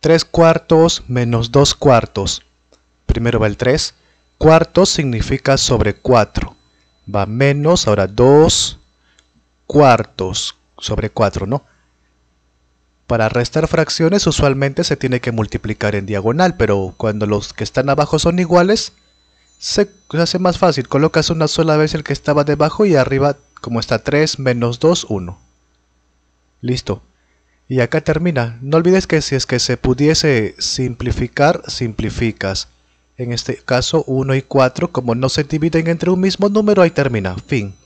3 cuartos menos 2 cuartos. Primero va el 3. Cuartos significa sobre 4. Va menos, ahora 2 cuartos sobre 4, ¿no? Para restar fracciones usualmente se tiene que multiplicar en diagonal, pero cuando los que están abajo son iguales, se hace más fácil. Colocas una sola vez el que estaba debajo y arriba, como está 3 menos 2, 1. Listo. Y acá termina. No olvides que si es que se pudiese simplificar, simplificas. En este caso 1 y 4, como no se dividen entre un mismo número, ahí termina. Fin.